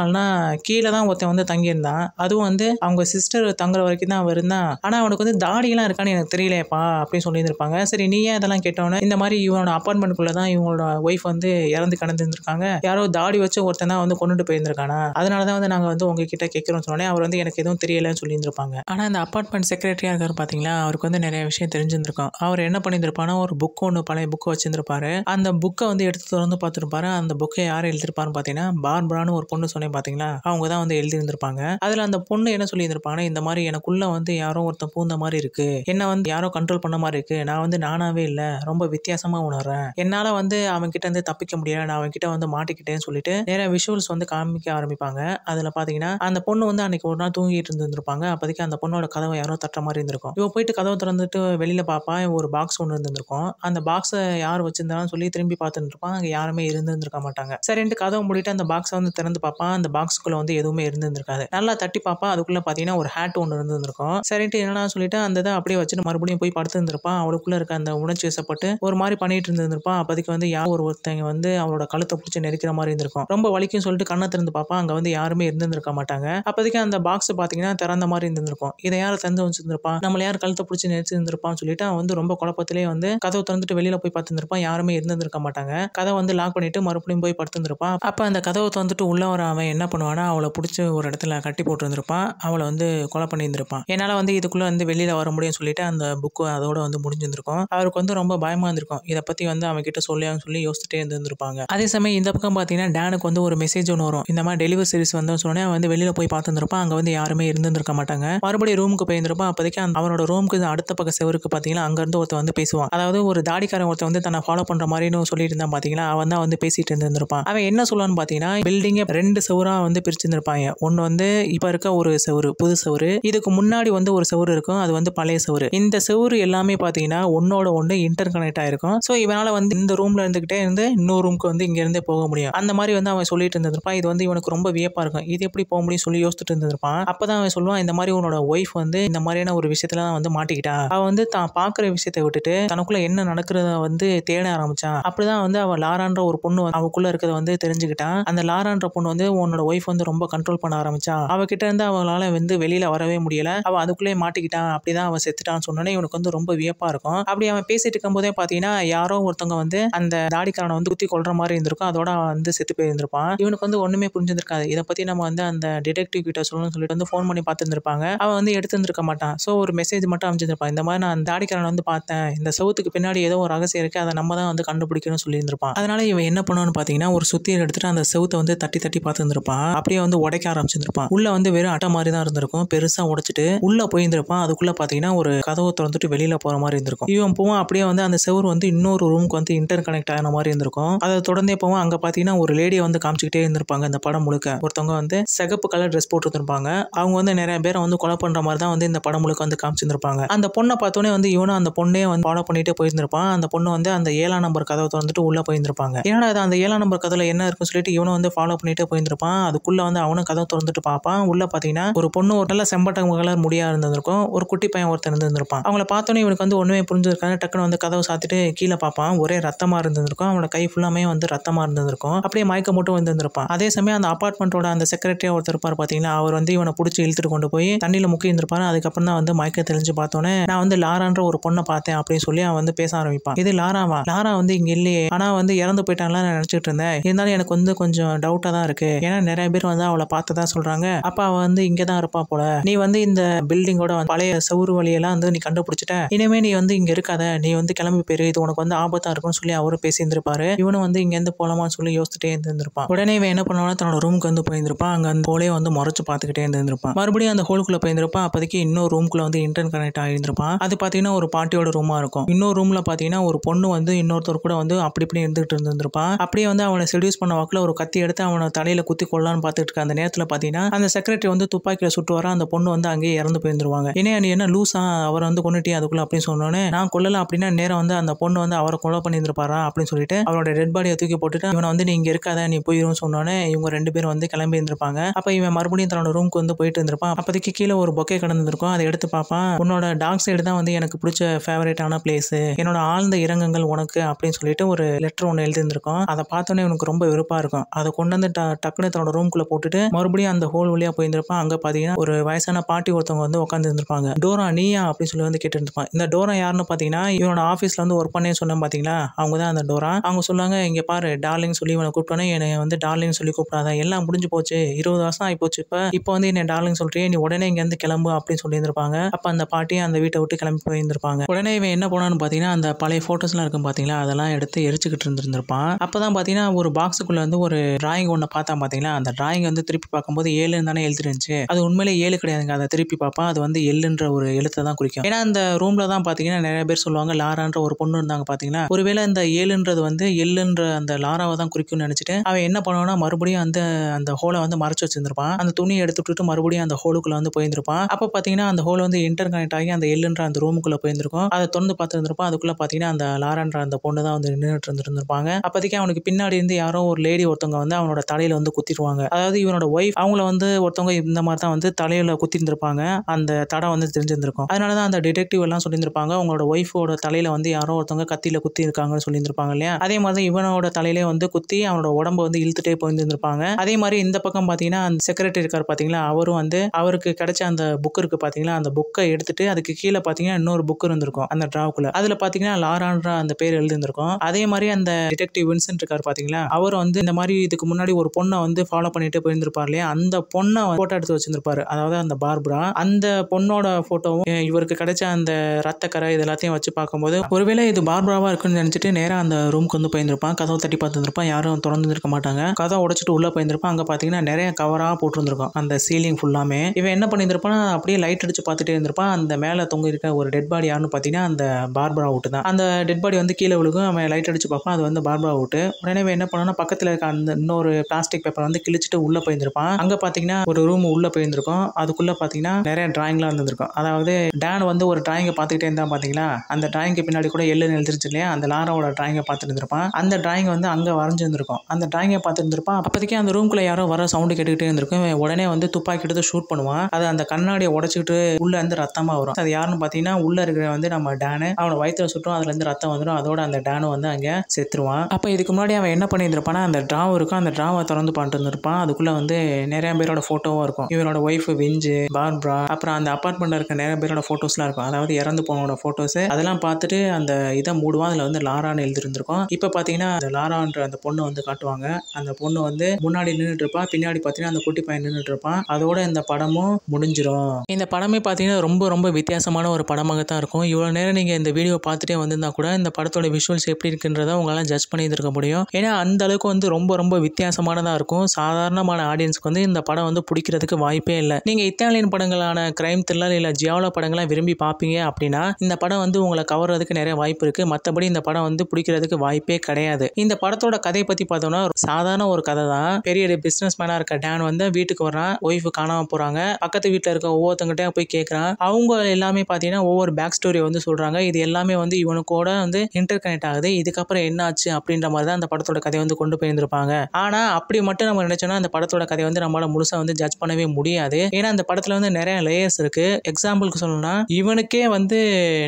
கீழே தான் ஒருத்தன் வந்து தங்கியிருந்தான் அதுவும் வந்து அவங்க சிஸ்டர் தங்குற வரைக்கும் தான் அவன் இருந்தான் ஆனால் அவனுக்கு வந்து தாடியெல்லாம் இருக்கான்னு எனக்கு தெரியலையப்பா அப்படின்னு சொல்லியிருந்திருப்பாங்க சரி நீ ஏன் இதெல்லாம் கேட்டவொன்னே இந்த மாதிரி இவனோட அப்பார்ட்மெண்ட்டுக்குள்ளே தான் இவங்களோட ஒய்ஃப் வந்து இறந்து கடந்துருந்துருக்காங்க யாரோ தாடி வச்சு ஒருத்தன் தான் வந்து கொண்டுட்டு போயிருந்திருக்கானா அதனால தான் வந்து நாங்கள் வந்து உங்ககிட்ட கேட்குறோம் சொன்னோன்னே அவர் வந்து எனக்கு எதுவும் தெரியலன்னு சொல்லியிருந்திருப்பாங்க ஆனால் அந்த அப்பார்ட்மெண்ட் செக்ரட்டரியாக இருக்கார் பார்த்தீங்களா அவருக்கு வந்து நிறைய விஷயம் தெரிஞ்சிருந்திருக்கும் அவர் என்ன பண்ணியிருப்பானா ஒரு புக் ஒன்று பழைய புக்கு வச்சிருந்திருப்பாரு அந்த புக்கை வந்து எடுத்து திறந்து பார்த்துருப்பாரு அந்த புக்கை யார் எழுதிருப்பாருன்னு பார்த்தீங்கன்னா பார்பரான்னு ஒரு பொண்ணு சொன்னேன் பார்த்தீங்களா அவங்க தான் வந்து எழுதியிருந்திருப்பாங்க அதில் அந்த பொண்ணு என்ன சொல்லியிருந்திருப்பாங்கன்னா இந்த மாதிரி எனக்குள்ளே வந்து யாரோ ஒருத்தன் பூந்த மாதிரி இருக்கு என்ன வந்து யாரோ கண்ட்ரோல் பண்ண சொன்ன மாதிரி இருக்குது நான் வந்து நானாவே இல்லை ரொம்ப வித்தியாசமாக உணர்றேன் என்னால் வந்து கிட்ட இருந்து தப்பிக்க முடியல நான் கிட்ட வந்து மாட்டிக்கிட்டேன்னு சொல்லிட்டு நிறைய விஷுவல்ஸ் வந்து காமிக்க ஆரம்பிப்பாங்க அதில் பார்த்தீங்கன்னா அந்த பொண்ணு வந்து அன்னைக்கு ஒரு நாள் தூங்கிட்டு இருந்துருப்பாங்க அப்போதைக்கு அந்த பொண்ணோட கதவை யாரோ தட்ட மாதிரி இருந்திருக்கும் இவன் போயிட்டு கதவை திறந்துட்டு வெளியில் பாப்பா ஒரு பாக்ஸ் ஒன்று இருந்திருக்கும் அந்த பாக்ஸை யார் வச்சிருந்தாலும் சொல்லி திரும்பி பார்த்துட்டு இருப்பான் அங்கே யாருமே இருந்திருந்திருக்க மாட்டாங்க சரின்ட்டு கதவை மூடிட்டு அந்த பாக்ஸை வந்து திறந்து பார்ப்பான் அந்த பாக்ஸ்க்குள்ளே வந்து எதுவுமே இருந்திருக்காது நல்லா தட்டி பார்ப்பா அதுக்குள்ளே பார்த்தீங்கன்னா ஒரு ஹேட் ஒன்று இருந்திருக்கும் சரின்ட்டு என்னன்னா சொல்லிட்டு அந்த இதை அப்படியே வச்சுட்டு மறுபடியும் போய் படுத்து இருந்திருப்பான் அவளுக்குள்ளே இருக்க அந்த உணர்ச்சி வசப்பட்டு ஒரு மாதிரி பண்ணிட்டு இருந்திருப்பான் அப்போதைக்கு வந்து யார் ஒரு ஒருத்தங்க வந்து அவளோட கழுத்தை பிடிச்சி நெரிக்கிற மாதிரி இருந்திருக்கும் ரொம்ப வலிக்கும் சொல்லிட்டு கண்ணை திறந்து பார்ப்பா அங்கே வந்து யாருமே இருந்திருக்க மாட்டாங்க அப்போதைக்கு அந்த பாக்ஸ் பார்த்தீங்கன்னா திறந்த மாதிரி இருந்திருக்கும் இதை யார் திறந்து வச்சிருந்திருப்பா நம்ம யார் கழுத்தை பிடிச்சி நெரிச்சிருந்திருப்பான்னு சொல்லிட்டு அவன் வந்து ரொம்ப குழப்பத்திலேயே வந்து கதவை திறந்துட்டு வெளியில் போய் பார்த்துருப்பான் யாருமே இருந்திருக்க மாட்டாங்க கதை வந்து லாக் பண்ணிட்டு மறுபடியும் போய் படுத்திருந்திருப்பான் அப்போ அந்த கதவை திறந்துட்டு உள்ள வர அவன் என்ன பண்ணுவானா அவளை பிடிச்சி ஒரு இடத்துல கட்டி இருந்திருப்பான் அவளை வந்து கொலை பண்ணியிருந்திருப்பான் என்னால் வந்து இதுக்குள்ளே வந்து வெளியில் வர முடியும்னு சொல்லிட்டு அந்த புக்கு அதோட கூட வந்து முடிஞ்சிருந்திருக்கும் அவருக்கு வந்து ரொம்ப பயமாக இருந்திருக்கும் இதை பற்றி வந்து அவங்க கிட்ட சொல்லியான்னு சொல்லி யோசிச்சுட்டே இருந்திருப்பாங்க அதே சமயம் இந்த பக்கம் பாத்தீங்கன்னா டேனுக்கு வந்து ஒரு மெசேஜ் ஒன்று வரும் இந்த மாதிரி டெலிவரி சர்வீஸ் வந்து சொன்னே அவன் வந்து வெளியில் போய் பார்த்துருப்பான் அங்கே வந்து யாருமே இருந்திருக்க மாட்டாங்க மறுபடியும் ரூமுக்கு போயிருந்திருப்பான் அப்போதைக்கு அந்த அவனோட ரூமுக்கு அடுத்த பக்கம் செவருக்கு பார்த்தீங்கன்னா அங்கேருந்து ஒருத்த வந்து பேசுவான் அதாவது ஒரு தாடிக்காரன் ஒருத்த வந்து தன்னை ஃபாலோ பண்ணுற மாதிரின்னு சொல்லிட்டு இருந்தான் பார்த்தீங்கன்னா அவன் தான் வந்து பேசிட்டு இருந்திருப்பான் அவன் என்ன சொல்லுவான்னு பார்த்தீங்கன்னா பில்டிங்கே ரெண்டு செவரா வந்து பிரிச்சிருந்திருப்பாங்க ஒன்று வந்து இப்போ இருக்க ஒரு செவரு புது செவரு இதுக்கு முன்னாடி வந்து ஒரு செவரு இருக்கும் அது வந்து பழைய செவரு இந்த செவரு எல்லாமே எல்லாமே பார்த்தீங்கன்னா ஒன்னோட ஒன்று இன்டர் கனெக்ட் ஆயிருக்கும் ஸோ இவனால் வந்து இந்த ரூமில் இருந்துகிட்டே இருந்து இன்னொரு ரூமுக்கு வந்து இங்கேருந்தே போக முடியும் அந்த மாதிரி வந்து அவன் சொல்லிட்டு இருந்திருப்பான் இது வந்து இவனுக்கு ரொம்ப வியப்பாக இருக்கும் இது எப்படி போக முடியும் சொல்லி யோசிச்சுட்டு இருந்திருப்பான் அப்போ தான் அவன் சொல்லுவான் இந்த மாதிரி உன்னோட ஒய்ஃப் வந்து இந்த மாதிரியான ஒரு விஷயத்துல தான் வந்து மாட்டிக்கிட்டா அவன் வந்து தான் பார்க்குற விஷயத்தை விட்டுட்டு தனக்குள்ள என்ன நடக்கிறத வந்து தேட ஆரம்பிச்சான் அப்படிதான் வந்து அவன் லாரான்ற ஒரு பொண்ணு அவக்குள்ள இருக்கிறத வந்து தெரிஞ்சுக்கிட்டான் அந்த லாரான்ற பொண்ணு வந்து உன்னோட ஒய்ஃப் வந்து ரொம்ப கண்ட்ரோல் பண்ண ஆரம்பிச்சான் அவகிட்ட இருந்து அவங்களால வந்து வெளியில வரவே முடியல அவன் அதுக்குள்ளே மாட்டிக்கிட்டான் அப்படிதான் அவன் செத்துட்டான்னு சொன்னோன்னே இவனுக்கு வந்து ரொம்ப வியப்பாக இருக்கும் அப்படி அவன் பேசிட்டு இருக்கும்போதே பார்த்தீங்கன்னா யாரோ ஒருத்தவங்க வந்து அந்த தாடிக்காரனை வந்து குத்தி கொள்ற மாதிரி இருந்திருக்கும் அதோட வந்து செத்து போயிருந்திருப்பான் இவனுக்கு வந்து ஒன்றுமே புரிஞ்சிருக்காது இதை பற்றி நம்ம வந்து அந்த டிடெக்டிவ் கிட்ட சொல்லணும்னு சொல்லிட்டு வந்து ஃபோன் பண்ணி பார்த்துருந்துருப்பாங்க அவன் வந்து எடுத்துருந்துருக்க மாட்டான் ஸோ ஒரு மெசேஜ் மட்டும் அமைச்சிருப்பான் இந்த மாதிரி நான் தாடிக்காரனை வந்து பார்த்தேன் இந்த சவுத்துக்கு பின்னாடி ஏதோ ஒரு ரகசியம் இருக்கு அதை நம்ம தான் வந்து கண்டுபிடிக்கணும்னு சொல்லியிருந்திருப்பான் அதனால இவன் என்ன பண்ணுவான்னு பார்த்தீங்கன்னா ஒரு சுத்தியை எடுத்துட்டு அந்த சவுத்தை வந்து தட்டி தட்டி பார்த்துருந்துருப்பான் அப்படியே வந்து உடைக்க ஆரம்பிச்சிருப்பான் உள்ள வந்து வெறும் அட்டை மாதிரி தான் இருந்திருக்கும் பெருசாக உடைச்சிட்டு உள்ள போயிருந்திருப்பான் அதுக்குள்ள பார்த்தீங்கன்னா ஒரு கதவை திறந்துட்டு வெளியில போகிற மாதிரி இருந்திருக்கும் இவன் போவோம் அப்படியே வந்து அந்த செவர் வந்து இன்னொரு ரூமுக்கு வந்து இன்டர் கனெக்ட் ஆன மாதிரி இருந்திருக்கும் அதை தொடர்ந்தே போவோம் அங்கே பார்த்தீங்கன்னா ஒரு லேடியை வந்து காமிச்சிக்கிட்டே இருந்திருப்பாங்க இந்த படம் முழுக்க ஒருத்தவங்க வந்து சிகப்பு கலர் ட்ரெஸ் போட்டுருந்துருப்பாங்க அவங்க வந்து நிறைய பேரை வந்து கொலை பண்ணுற மாதிரி தான் வந்து இந்த படம் முழுக்க வந்து காமிச்சிருந்துருப்பாங்க அந்த பொண்ணை பார்த்தோன்னே வந்து இவனும் அந்த பொண்ணே வந்து ஃபாலோ பண்ணிட்டே போயிருந்திருப்பான் அந்த பொண்ணு வந்து அந்த ஏழாம் நம்பர் கதவை திறந்துட்டு உள்ளே போயிருந்திருப்பாங்க ஏன்னா அது அந்த ஏழாம் நம்பர் கதையில் என்ன இருக்குன்னு சொல்லிட்டு இவனும் வந்து ஃபாலோ பண்ணிட்டே போயிருந்திருப்பான் அதுக்குள்ளே வந்து அவனும் கதவை திறந்துட்டு பார்ப்பான் உள்ளே பார்த்தீங்கன்னா ஒரு பொண்ணு ஒரு நல்ல செம்பட்ட கலர் முடியா இருந்திருக்கும் ஒரு குட்டி பையன் ஒருத்தர் இருந்திருப்பான் அவங்கள பார்த்தோன்னே அவனுக்கு வந்து ஒன்றுமே புரிஞ்சிருக்காங்க டக்குன்னு வந்து கதவை சாத்திட்டு கீழே பார்ப்பான் ஒரே ரத்தமாக இருந்திருக்கும் அவனோட கை ஃபுல்லாமே வந்து ரத்தமாக இருந்திருக்கும் அப்படியே மயக்க மட்டும் வந்துருப்பான் அதே சமயம் அந்த அப்பார்ட்மெண்ட்டோட அந்த செக்ரட்டரியாக ஒருத்தர் இருப்பார் பார்த்தீங்களா அவர் வந்து இவனை பிடிச்சி இழுத்துட்டு கொண்டு போய் தண்ணியில் முக்கி இருந்திருப்பாரு அதுக்கப்புறம் தான் வந்து மயக்க தெளிஞ்சு பார்த்தோன்னே நான் வந்து லாரான்ற ஒரு பொண்ணை பார்த்தேன் அப்படின்னு சொல்லி அவன் வந்து பேச ஆரம்பிப்பான் இது லாராவா லாரா வந்து இங்கே இல்லையே ஆனால் வந்து இறந்து போயிட்டாங்களா நான் நினச்சிட்டு இருந்தேன் இருந்தாலும் எனக்கு வந்து கொஞ்சம் டவுட்டாக தான் இருக்கு ஏன்னா நிறைய பேர் வந்து அவளை பார்த்து தான் சொல்கிறாங்க அப்போ அவள் வந்து இங்கே தான் இருப்பா போல நீ வந்து இந்த பில்டிங்கோட பழைய சவுறு வழியெல்லாம் வந்து நீ கண்டுபிடிச்சிட்ட இனிமே நீ வந்து இங்கே இருக்காத நீ வந்து கிளம்பி போயிரு இது உனக்கு வந்து ஆபத்தாக இருக்கும்னு சொல்லி அவரும் பேசியிருந்திருப்பாரு இவனும் வந்து இங்கேருந்து போகலாமான்னு சொல்லி யோசிச்சுட்டே இருந்திருப்பான் உடனே இவன் என்ன பண்ணுவானா தன்னோட ரூமுக்கு வந்து போயிருந்திருப்பான் அங்கே அந்த ஹோலே வந்து முறைச்சு பார்த்துக்கிட்டே இருந்திருப்பான் மறுபடியும் அந்த ஹோலுக்குள்ள போயிருந்திருப்பான் அப்போதைக்கு இன்னொரு ரூமுக்குள்ள வந்து இன்டர்ன் கனெக்ட் ஆகியிருந்திருப்பான் அது பார்த்தீங்கன்னா ஒரு பாட்டியோட ரூமாக இருக்கும் இன்னொரு ரூமில் பார்த்தீங்கன்னா ஒரு பொண்ணு வந்து இன்னொருத்தர் கூட வந்து அப்படி இப்படி இருந்துகிட்டு இருந்திருப்பான் அப்படியே வந்து அவனை செடியூஸ் பண்ண வாக்கில் ஒரு கத்தி எடுத்து அவனை தலையில் குத்தி கொள்ளலான்னு பார்த்துட்டு இருக்க அந்த நேரத்தில் பார்த்தீங்கன்னா அந்த செக்ரட்டரி வந்து துப்பாக்கியில் சுட்டு வர அந்த பொண்ணு வந்து அங்கேயே இறந்து போயிருந்துருவாங்க ஏன்னா நீ என்ன லூஸா அவரை வந்து கொண்டுட்டி அதுக்குள்ள அப்படின்னு சொன்னோன்னே நான் கொல்லலாம் அப்படின்னா நேரம் வந்து அந்த பொண்ணு வந்து அவரை கொலை பண்ணியிருந்துருப்பாரா அப்படின்னு சொல்லிட்டு அவரோட டெட் பாடியை தூக்கி போட்டுட்டு இவனை வந்து நீ இங்கே இருக்காத நீ போயிரும் சொன்னோன்னே இவங்க ரெண்டு பேரும் வந்து கிளம்பி இருந்திருப்பாங்க அப்போ இவன் மறுபடியும் தன்னோட ரூமுக்கு வந்து போயிட்டு இருந்திருப்பான் அப்போதைக்கு கீழே ஒரு பொக்கே கிடந்திருக்கும் அதை எடுத்து பார்ப்பான் உன்னோட டாக் சைடு தான் வந்து எனக்கு பிடிச்ச ஃபேவரேட்டான பிளேஸ் என்னோட ஆழ்ந்த இரங்கங்கள் உனக்கு அப்படின்னு சொல்லிட்டு ஒரு லெட்டர் ஒன்று எழுதியிருந்திருக்கோம் அதை பார்த்தோன்னே எனக்கு ரொம்ப வெறுப்பாக இருக்கும் அதை கொண்டு வந்து டக்குன்னு தன்னோட ரூம்குள்ளே போட்டுட்டு மறுபடியும் அந்த ஹோல் வழியாக போயிருந்திருப்பான் அங்கே பார்த்தீங்கன்னா ஒரு வயசான பாட்டி ஒருத்தவங்க வந்து உட்காந்து இருந்திருப்பாங்க டோரா நீயா அப்படின்னு சொல்லி வந்து கேட்டு இந்த டோரா யாருன்னு பார்த்தீங்கன்னா இவனோட ஆஃபீஸில் வந்து ஒர்க் பண்ணே சொன்னேன் பார்த்தீங்களா அவங்க தான் அந்த டோரா அவங்க சொல்லுவாங்க இங்கே பாரு டார்லிங் சொல்லி இவனை கூப்பிட்டோன்னே என்னை வந்து டார்லிங் சொல்லி கூப்பிடாத எல்லாம் முடிஞ்சு போச்சு இருபது வருஷம் ஆகி போச்சு இப்போ இப்போ வந்து என்னை டார்லிங் சொல்றியே நீ உடனே இங்கேருந்து கிளம்பு அப்படின்னு சொல்லியிருந்திருப்பாங்க அப்போ அந்த பாட்டியை அந்த வீட்டை விட்டு கிளம்பி போயிருந்திருப்பாங்க உடனே இவன் என்ன போனான்னு பார்த்தீங்கன்னா அந்த பழைய ஃபோட்டோஸ்லாம் இருக்கும் பார்த்தீங்களா அதெல்லாம் எடுத்து எரிச்சுக்கிட்டு இருந்திருப்பான் அப்போ தான் பார்த்தீங்கன்னா ஒரு பாக்ஸுக்குள்ளே வந்து ஒரு டிராயிங் ஒன்று பார்த்தா பார்த்தீங்களா அந்த டிராயிங் வந்து திருப்பி பார்க்கும்போது ஏழுன்னு தானே எழுதிருந்துச்சு அது உண்மையிலே ஏழு கிடையாதுங்க அதை திருப்பி பார்ப்பா அது வந்து எல்லுன்ற ஒரு எழுத்தை தான் குறிக்கும் ஏன்னா அந்த ரூமில் கூட தான் பார்த்தீங்கன்னா நிறைய பேர் சொல்லுவாங்க லாரான்ற ஒரு பொண்ணு இருந்தாங்க பார்த்தீங்கன்னா ஒருவேளை இந்த ஏழுன்றது வந்து எல்லுன்ற அந்த லாராவை தான் குறிக்கும்னு நினச்சிட்டு அவன் என்ன பண்ணுவானா மறுபடியும் அந்த அந்த ஹோலை வந்து மறைச்சு வச்சிருந்திருப்பான் அந்த துணியை எடுத்துட்டு மறுபடியும் அந்த ஹோலுக்குள்ள வந்து போயிருந்திருப்பான் அப்போ பார்த்தீங்கன்னா அந்த ஹோல் வந்து இன்டர் கனெக்ட் ஆகி அந்த எல்லுன்ற அந்த ரூமுக்குள்ள போயிருந்திருக்கும் அதை திறந்து பார்த்துருந்துருப்பான் அதுக்குள்ள பார்த்தீங்கன்னா அந்த லாரான்ற அந்த பொண்ணு தான் வந்து நின்றுட்டு இருந்திருப்பாங்க அப்போதைக்கு அவனுக்கு பின்னாடி இருந்து யாரோ ஒரு லேடி ஒருத்தவங்க வந்து அவனோட தலையில வந்து குத்திடுவாங்க அதாவது இவனோட ஒய்ஃப் அவங்கள வந்து ஒருத்தவங்க இந்த மாதிரி தான் வந்து தலையில குத்திருந்திருப்பாங்க அந்த தடம் வந்து தெரிஞ்சிருந்திருக்கும் அதனால தான் அந்த டிடெக்டிவ் எல்லாம் சொல்லி சொல்லியிருந்திருப்பாங்க அவங்களோட ஒய்ஃபோட தலையில் வந்து யாரோ ஒருத்தவங்க கத்தியில் குத்தி இருக்காங்கன்னு சொல்லியிருப்பாங்க இல்லையா அதே மாதிரி இவனோட தலையிலே வந்து குத்தி அவனோட உடம்பு வந்து இழுத்துட்டே போயிருந்திருப்பாங்க அதே மாதிரி இந்த பக்கம் பார்த்தீங்கன்னா அந்த செக்ரட்டரி இருக்கார் பார்த்தீங்களா அவரும் வந்து அவருக்கு கிடைச்ச அந்த புக் இருக்குது பார்த்தீங்களா அந்த புக்கை எடுத்துட்டு அதுக்கு கீழே பார்த்தீங்கன்னா இன்னொரு புக் இருந்திருக்கும் அந்த ட்ராவுக்குள்ள அதில் பார்த்தீங்கன்னா லாரான்ற அந்த பேர் எழுதிருந்திருக்கும் அதே மாதிரி அந்த டிடெக்டிவ் வின்சென்ட் இருக்கார் பார்த்தீங்களா அவர் வந்து இந்த மாதிரி இதுக்கு முன்னாடி ஒரு பொண்ணை வந்து ஃபாலோ பண்ணிட்டு போயிருந்திருப்பார் இல்லையா அந்த பொண்ணை ஃபோட்டோ எடுத்து வச்சிருந்திருப்பாரு அதாவது அந்த பார்பரா அந்த பொண்ணோட ஃபோட்டோவும் இவருக்கு கிடைச்ச அந்த ரத்தக்கரை இது எல்லாத்தையும் வச்சு பார்க்கும்போது ஒருவேளை இது பார்பராவாக இருக்குன்னு நினச்சிட்டு நேராக அந்த ரூமுக்கு வந்து போயிருந்திருப்பான் கதவை தட்டி பார்த்துருந்துருப்பான் யாரும் திறந்துருக்க மாட்டாங்க கதை உடச்சிட்டு உள்ளே போயிருந்திருப்பான் அங்கே பார்த்தீங்கன்னா நிறைய கவராக போட்டுருந்துருக்கும் அந்த சீலிங் ஃபுல்லாமே இவன் என்ன பண்ணியிருந்திருப்பான் அப்படியே லைட் அடிச்சு பார்த்துட்டே இருந்திருப்பான் அந்த மேலே தொங்க இருக்க ஒரு டெட் பாடி யாருன்னு பார்த்தீங்கன்னா அந்த பார்பரா அவுட் தான் அந்த டெட் பாடி வந்து கீழே விழுகும் அவன் லைட் அடிச்சு பார்ப்பான் அது வந்து பார்பரா அவுட் உடனே என்ன பண்ணனா பக்கத்தில் இருக்க அந்த இன்னொரு பிளாஸ்டிக் பேப்பர் வந்து கிழிச்சிட்டு உள்ளே போயிருந்திருப்பான் அங்கே பார்த்தீங்கன்னா ஒரு ரூம் உள்ளே போயிருந்திருக்கும் அதுக்குள்ளே பார்த்தீங்கன்னா நிறைய டிராயிங்லாம் இருந்திருக்கும் அதாவது டேன் வந்து ஒரு டிராயிங்கை பார்த்து பார்த்துக்கிட்டே இருந்தால் பார்த்தீங்களா அந்த ட்ராயிங்க்கு பின்னாடி கூட எள்ளுன்னு எழுதிருச்சு இல்லையா அந்த லாராவோட ட்ராயிங்கை பார்த்துட்டு இருந்திருப்பான் அந்த ட்ராயிங் வந்து அங்கே வரைஞ்சிருந்துருக்கும் அந்த ட்ராயிங்கை பார்த்துருந்துருப்பான் அப்போதைக்கே அந்த ரூம்குள்ளே யாரோ வர சவுண்டு கேட்டுக்கிட்டே இருந்திருக்கும் உடனே வந்து துப்பாக்கி எடுத்து ஷூட் பண்ணுவான் அது அந்த கண்ணாடியை உடச்சிக்கிட்டு உள்ளே இருந்து ரத்தமாக வரும் அது யாருன்னு பார்த்தீங்கன்னா உள்ளே இருக்கிற வந்து நம்ம டேனு அவனை வயிற்றுல சுட்டும் அதுலேருந்து ரத்தம் வந்துடும் அதோட அந்த டேனு வந்து அங்கே செத்துருவான் அப்போ இதுக்கு முன்னாடி அவன் என்ன பண்ணியிருந்திருப்பானா அந்த ட்ராவ் இருக்கும் அந்த ட்ராவை திறந்து பண்ணிட்டு இருந்திருப்பான் அதுக்குள்ளே வந்து நிறைய பேரோட ஃபோட்டோவும் இருக்கும் இவனோட ஒய்ஃப் விஞ்சு பார்ப்ரா அப்புறம் அந்த அப்பார்ட்மெண்ட்டில் இருக்க நிறைய பேரோட ஃபோட்டோஸ்லாம் இருக்கும் அதாவது இறந்து போனோட ஃபோட்டோஸு அதெல்லாம் பார்த்துட்டு அந்த இதை மூடுவான் அதில் வந்து லாரான்னு எழுதிருந்துருக்கோம் இப்போ பார்த்தீங்கன்னா அந்த லாரான்ற அந்த பொண்ணை வந்து காட்டுவாங்க அந்த பொண்ணு வந்து முன்னாடி நின்றுட்டு இருப்பா பின்னாடி பார்த்தீங்கன்னா அந்த குட்டி பையன் நின்றுட்டு இருப்பான் அதோட இந்த படமும் முடிஞ்சிடும் இந்த படமே பார்த்தீங்கன்னா ரொம்ப ரொம்ப வித்தியாசமான ஒரு படமாக தான் இருக்கும் இவ்வளோ நேரம் நீங்கள் இந்த வீடியோ பார்த்துட்டே வந்திருந்தா கூட இந்த படத்தோட விஷுவல்ஸ் எப்படி இருக்குன்றத உங்களால் ஜட்ஜ் இருக்க முடியும் ஏன்னா அந்த அளவுக்கு வந்து ரொம்ப ரொம்ப வித்தியாசமானதாக இருக்கும் சாதாரணமான ஆடியன்ஸ்க்கு வந்து இந்த படம் வந்து பிடிக்கிறதுக்கு வாய்ப்பே இல்லை நீங்கள் இத்தாலியன் படங்களான கிரைம் த்ரில்லர் இல்லை ஜியாவலா படங்கள்லாம் விரும்பி பார்ப்பீங்க அப்படின்னா அப்படின்னா இந்த படம் வந்து உங்களை கவர்றதுக்கு நிறைய வாய்ப்பு இருக்குது மற்றபடி இந்த படம் வந்து பிடிக்கிறதுக்கு வாய்ப்பே கிடையாது இந்த படத்தோட கதையை பற்றி பார்த்தோம்னா சாதாரண ஒரு கதை தான் பெரிய பிசினஸ் மேனா இருக்க டேன் வந்து வீட்டுக்கு வர்றான் ஒய்ஃபு காணாமல் போகிறாங்க பக்கத்து வீட்டில் இருக்க ஒவ்வொருத்தங்கிட்ட போய் கேட்குறான் அவங்க எல்லாமே பார்த்தீங்கன்னா ஒவ்வொரு பேக் ஸ்டோரி வந்து சொல்கிறாங்க இது எல்லாமே வந்து இவனுக்கோட வந்து இன்டர் கனெக்ட் ஆகுது இதுக்கப்புறம் என்ன ஆச்சு அப்படின்ற மாதிரி தான் அந்த படத்தோட கதையை வந்து கொண்டு போயிருந்திருப்பாங்க ஆனால் அப்படி மட்டும் நம்ம நினைச்சோம்னா அந்த படத்தோட கதை வந்து நம்மளால முழுசாக வந்து ஜட்ஜ் பண்ணவே முடியாது ஏன்னா அந்த படத்தில் வந்து நிறைய லேயர்ஸ் இருக்குது எக்ஸாம்பிளுக்கு சொல்லணும்னா இவனுக்கே வந்து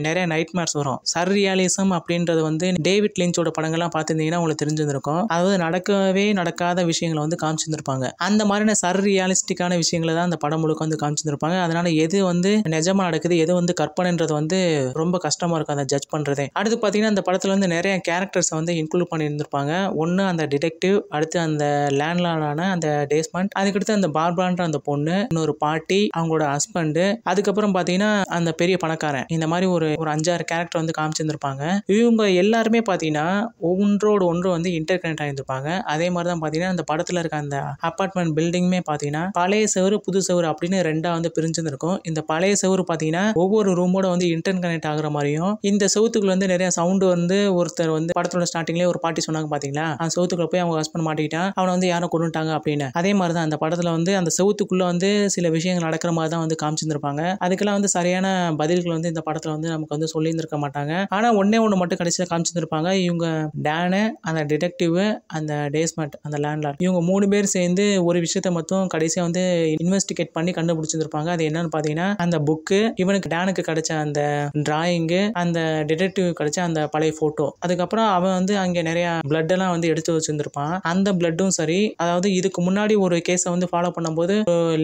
நிறைய நைட் மேர்ஸ் வரும் சர் ரியாலிசம் அப்படின்றது வந்து டேவிட் லிஞ்சோட படங்கள்லாம் பார்த்துருந்தீங்கன்னா உங்களுக்கு தெரிஞ்சிருந்திருக்கும் அதாவது நடக்கவே நடக்காத விஷயங்களை வந்து காமிச்சிருந்திருப்பாங்க அந்த மாதிரியான சர் ரியாலிஸ்டிக்கான விஷயங்களை தான் அந்த படம் முழுக்க வந்து காமிச்சிருந்திருப்பாங்க அதனால எது வந்து நிஜமா நடக்குது எது வந்து கற்பனைன்றது வந்து ரொம்ப கஷ்டமா இருக்கும் அதை ஜட்ஜ் பண்றதே அடுத்து பார்த்தீங்கன்னா அந்த படத்தில் வந்து நிறைய கேரக்டர்ஸை வந்து இன்க்ளூட் பண்ணியிருந்திருப்பாங்க ஒன்று அந்த டிடெக்டிவ் அடுத்து அந்த லேண்ட்லான அந்த டேஸ்மண்ட் அதுக்கடுத்து அந்த பார்பான்ற அந்த பொண்ணு இன்னொரு பாட்டி அவங்களோட ஹஸ்பண்டு அதுக்கப்புறம் பார்த்தீங்கன்னா அந்த பெரிய பணக்காரன் இந்த மாதிரி ஒரு ஒரு அஞ்சாறு கேரக்டர் வந்து காமிச்சிருந்துருப்பாங்க இவங்க எல்லாருமே பார்த்தீங்கன்னா ஒன்றோடு ஒன்று வந்து இன்டர் கனெக்ட் ஆகியிருப்பாங்க அதே மாதிரி தான் பார்த்தீங்கன்னா அந்த படத்தில் இருக்க அந்த அப்பார்ட்மெண்ட் பில்டிங்குமே பார்த்தீங்கன்னா பழைய செவரு புது செவரு அப்படின்னு ரெண்டாக வந்து பிரிஞ்சிருந்துருக்கும் இந்த பழைய செவரு பார்த்தீங்கன்னா ஒவ்வொரு ரூமோட வந்து இன்டர் கனெக்ட் ஆகிற மாதிரியும் இந்த சவுத்துக்குள்ள வந்து நிறைய சவுண்டு வந்து ஒருத்தர் வந்து படத்தோட ஸ்டார்டிங்லேயே ஒரு பாட்டி சொன்னாங்க பார்த்தீங்களா அந்த சவுத்துக்குள்ள போய் அவங்க ஹஸ்பண்ட் மாட்டிக்கிட்டான் அவனை வந்து யாரும் கொண்டுட்டாங்க அப்படின்னு அதே மாதிரி தான் அந்த படத்தில் வந்து அந்த சவுத்துக்குள்ளே வந்து சில விஷயங்கள் நடக்கிற மாதிரி தான் வந்து காமிச்சிருந்துருப்பாங்க அதுக்கெல்லாம் வந்து சரியான பதில்கள் வந்து இந்த படத்தில் வந்து நமக்கு வந்து சொல்லியிருந்திருக்க மாட்டாங்க ஆனால் ஒன்னே ஒன்று மட்டும் கடைசியில காமிச்சிருப்பாங்க இவங்க டேனு அந்த டிடெக்டிவ் அந்த டேஸ்மெட் அந்த லேண்ட்லார்ட் இவங்க மூணு பேர் சேர்ந்து ஒரு விஷயத்தை மட்டும் கடைசியாக வந்து இன்வெஸ்டிகேட் பண்ணி கண்டுபிடிச்சிருந்துருப்பாங்க அது என்னன்னு பார்த்தீங்கன்னா அந்த புக்கு இவனுக்கு டேனுக்கு கிடைச்ச அந்த டிராயிங் அந்த டிடெக்டிவ் கிடைச்ச அந்த பழைய ஃபோட்டோ அதுக்கப்புறம் அவன் வந்து அங்கே நிறையா பிளட் எல்லாம் வந்து எடுத்து வச்சிருந்திருப்பான் அந்த பிளட்டும் சரி அதாவது இதுக்கு முன்னாடி ஒரு கேஸை வந்து ஃபாலோ பண்ணும்போது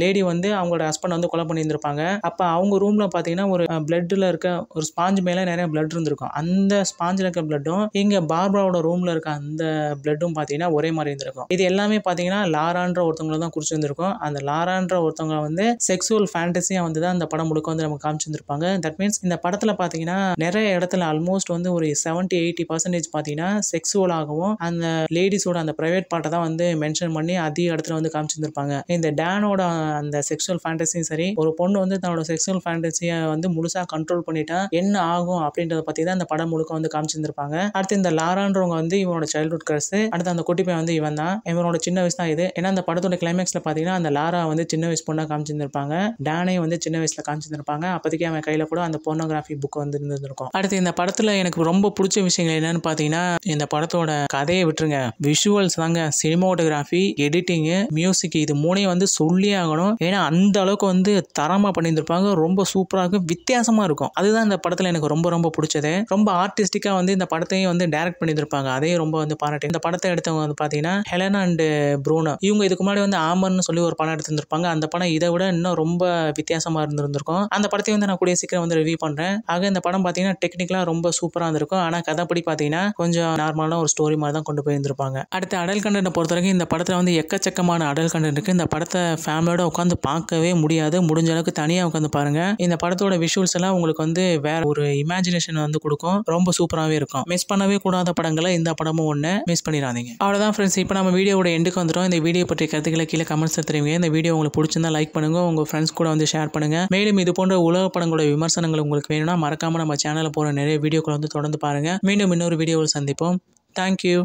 லேடி வந்து அவங்களோட ஹஸ்பண்ட் வந்து கொலை பண்ணியிருந்திருப்பாங்க அப்போ அவங்க ரூம்ல பார்த்தீங்கன்னா ஒரு பிளட்ல இருக்க ஒரு ஸ்பாஞ்சு மேலே நிறைய பிளட் இருந்திருக்கும் அந்த ஸ்பாஞ்சில் இருக்க பிளட்டும் இங்கே பார்பராவோட ரூமில் இருக்க அந்த பிளட்டும் பார்த்தீங்கன்னா ஒரே மாதிரி இருந்திருக்கும் இது எல்லாமே பார்த்தீங்கன்னா லாரான்ற ஒருத்தவங்களை தான் குறிச்சிருந்திருக்கும் அந்த லாரான்ற ஒருத்தவங்க வந்து செக்ஸுவல் ஃபேண்டஸியாக வந்து தான் அந்த படம் முழுக்க வந்து நமக்கு காமிச்சிருந்துருப்பாங்க தட் மீன்ஸ் இந்த படத்தில் பார்த்தீங்கன்னா நிறைய இடத்துல ஆல்மோஸ்ட் வந்து ஒரு செவன்ட்டி எயிட்டி பர்சன்டேஜ் பார்த்தீங்கன்னா செக்ஸுவலாகவும் அந்த லேடிஸோட அந்த ப்ரைவேட் பாட்டை தான் வந்து மென்ஷன் பண்ணி அதிக இடத்துல வந்து காமிச்சிருந்துருப்பாங்க இந்த டேனோட அந்த செக்ஷுவல் ஃபேண்டஸியும் சரி ஒரு பொண்ணு வந்து தன்னோட செக்ஷுவல் ஃபேண்டஸியை வந்து முழுசாக கண்ட்ரோல் தற்கொலை பண்ணிட்டான் என்ன ஆகும் அப்படின்றத பற்றி தான் அந்த படம் முழுக்க வந்து காமிச்சிருந்திருப்பாங்க அடுத்து இந்த லாரான்றவங்க வந்து இவனோட சைல்ட்ஹுட் கிரஸ் அடுத்து அந்த குட்டி பையன் வந்து இவன் தான் இவனோட சின்ன வயசு தான் இது ஏன்னா அந்த படத்தோட கிளைமேக்ஸ்ல பார்த்தீங்கன்னா அந்த லாரா வந்து சின்ன வயசு பொண்ணா காமிச்சிருந்திருப்பாங்க டேனே வந்து சின்ன வயசில் காமிச்சிருந்திருப்பாங்க அப்போதைக்கு அவன் கையில் கூட அந்த போர்னோகிராஃபி புக் வந்து இருந்திருக்கும் அடுத்து இந்த படத்தில் எனக்கு ரொம்ப பிடிச்ச விஷயங்கள் என்னன்னு பார்த்தீங்கன்னா இந்த படத்தோட கதையை விட்டுருங்க விஷுவல்ஸ் தாங்க சினிமோட்டோகிராஃபி எடிட்டிங்கு மியூசிக் இது மூணையும் வந்து சொல்லி ஆகணும் ஏன்னா அந்த அளவுக்கு வந்து தரமாக பண்ணியிருந்திருப்பாங்க ரொம்ப சூப்பராக இருக்கும் வித்தியாசமாக இருக்கும் அதுதான் இந்த படத்தில் எனக்கு ரொம்ப ரொம்ப பிடிச்சது ரொம்ப ஆர்டிஸ்டிக்காக வந்து இந்த படத்தையும் வந்து டைரக்ட் பண்ணியிருப்பாங்க அதையும் ரொம்ப வந்து பாராட்டி இந்த படத்தை எடுத்தவங்க வந்து பார்த்தீங்கன்னா ஹெலனா அண்டு ப்ரூனோ இவங்க இதுக்கு முன்னாடி வந்து ஆமர்னு சொல்லி ஒரு படம் எடுத்திருந்திருப்பாங்க அந்த படம் இதை விட இன்னும் ரொம்ப வித்தியாசமாக இருந்திருந்திருக்கும் அந்த படத்தையும் வந்து நான் கூடிய சீக்கிரம் வந்து ரிவ்யூ பண்ணுறேன் ஆக இந்த படம் பார்த்தீங்கன்னா டெக்னிக்கலாக ரொம்ப சூப்பராக இருந்திருக்கும் ஆனால் கதைப்படி பார்த்தீங்கன்னா கொஞ்சம் நார்மலான ஒரு ஸ்டோரி மாதிரி தான் கொண்டு போயிருந்திருப்பாங்க அடுத்து அடல் கண்டனை பொறுத்த வரைக்கும் இந்த படத்தில் வந்து எக்கச்சக்கமான அடல் கண்டன் இருக்குது இந்த படத்தை ஃபேமிலியோட உட்காந்து பார்க்கவே முடியாது முடிஞ்ச அளவுக்கு தனியாக உட்காந்து பாருங்கள் இந்த படத்தோட விஷுவல்ஸ் எல்லாம் உங்களுக்கு வந்து வேற ஒரு இமேஜினேஷன் வந்து கொடுக்கும் ரொம்ப சூப்பராகவே இருக்கும் மிஸ் பண்ணவே கூடாத படங்களை இந்த படமும் ஒன்று மிஸ் பண்ணிடாதீங்க அவ்வளோதான் ஃப்ரெண்ட்ஸ் இப்போ நம்ம வீடியோட எண்டுக்கு வந்துடும் இந்த வீடியோ பற்றிய கருத்துக்களை கீழே கமெண்ட்ஸ் தெரிவிங்க இந்த வீடியோ உங்களுக்கு பிடிச்சிருந்தா லைக் பண்ணுங்க உங்கள் ஃப்ரெண்ட்ஸ் கூட வந்து ஷேர் பண்ணுங்க மேலும் இது போன்ற உலக படங்களோட விமர்சனங்கள் உங்களுக்கு வேணும்னா மறக்காம நம்ம சேனலில் போகிற நிறைய வீடியோக்களை வந்து தொடர்ந்து பாருங்க மீண்டும் இன்னொரு வீடியோவில் சந்திப்போம் தேங்க்யூ